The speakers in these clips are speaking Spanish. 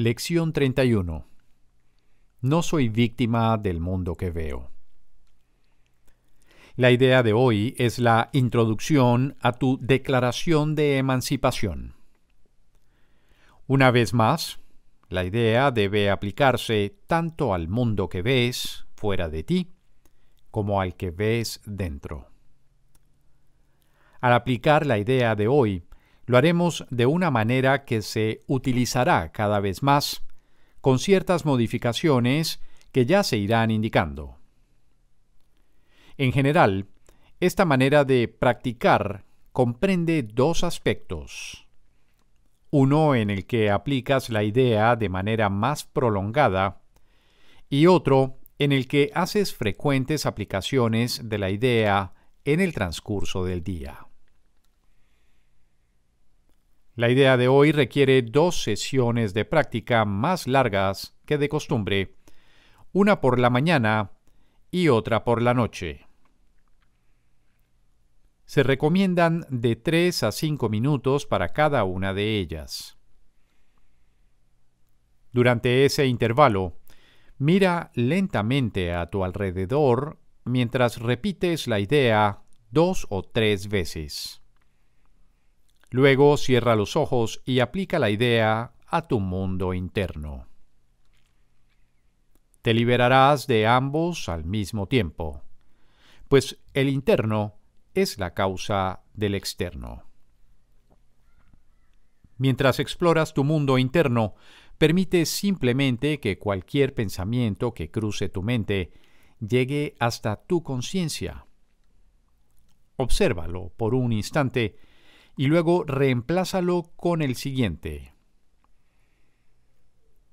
Lección 31. No soy víctima del mundo que veo. La idea de hoy es la introducción a tu declaración de emancipación. Una vez más, la idea debe aplicarse tanto al mundo que ves fuera de ti como al que ves dentro. Al aplicar la idea de hoy, lo haremos de una manera que se utilizará cada vez más, con ciertas modificaciones que ya se irán indicando. En general, esta manera de practicar comprende dos aspectos. Uno en el que aplicas la idea de manera más prolongada y otro en el que haces frecuentes aplicaciones de la idea en el transcurso del día. La idea de hoy requiere dos sesiones de práctica más largas que de costumbre, una por la mañana y otra por la noche. Se recomiendan de 3 a 5 minutos para cada una de ellas. Durante ese intervalo, mira lentamente a tu alrededor mientras repites la idea dos o tres veces. Luego cierra los ojos y aplica la idea a tu mundo interno. Te liberarás de ambos al mismo tiempo, pues el interno es la causa del externo. Mientras exploras tu mundo interno, permite simplemente que cualquier pensamiento que cruce tu mente llegue hasta tu conciencia. Obsérvalo por un instante y luego reemplázalo con el siguiente.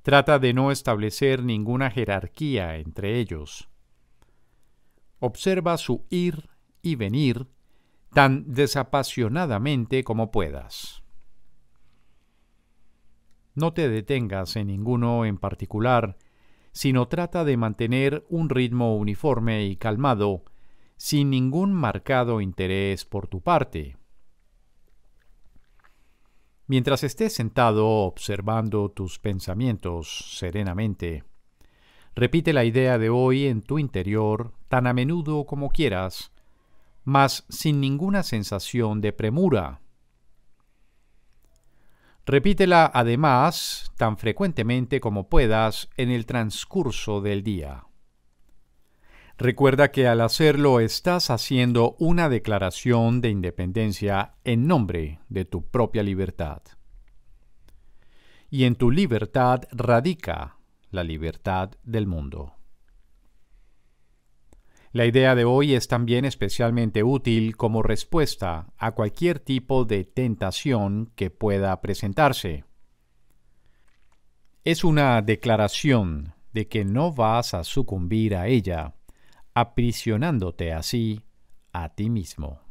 Trata de no establecer ninguna jerarquía entre ellos. Observa su ir y venir tan desapasionadamente como puedas. No te detengas en ninguno en particular, sino trata de mantener un ritmo uniforme y calmado, sin ningún marcado interés por tu parte. Mientras estés sentado observando tus pensamientos serenamente, repite la idea de hoy en tu interior tan a menudo como quieras, mas sin ninguna sensación de premura. Repítela además tan frecuentemente como puedas en el transcurso del día. Recuerda que al hacerlo estás haciendo una declaración de independencia en nombre de tu propia libertad. Y en tu libertad radica la libertad del mundo. La idea de hoy es también especialmente útil como respuesta a cualquier tipo de tentación que pueda presentarse. Es una declaración de que no vas a sucumbir a ella aprisionándote así a ti mismo.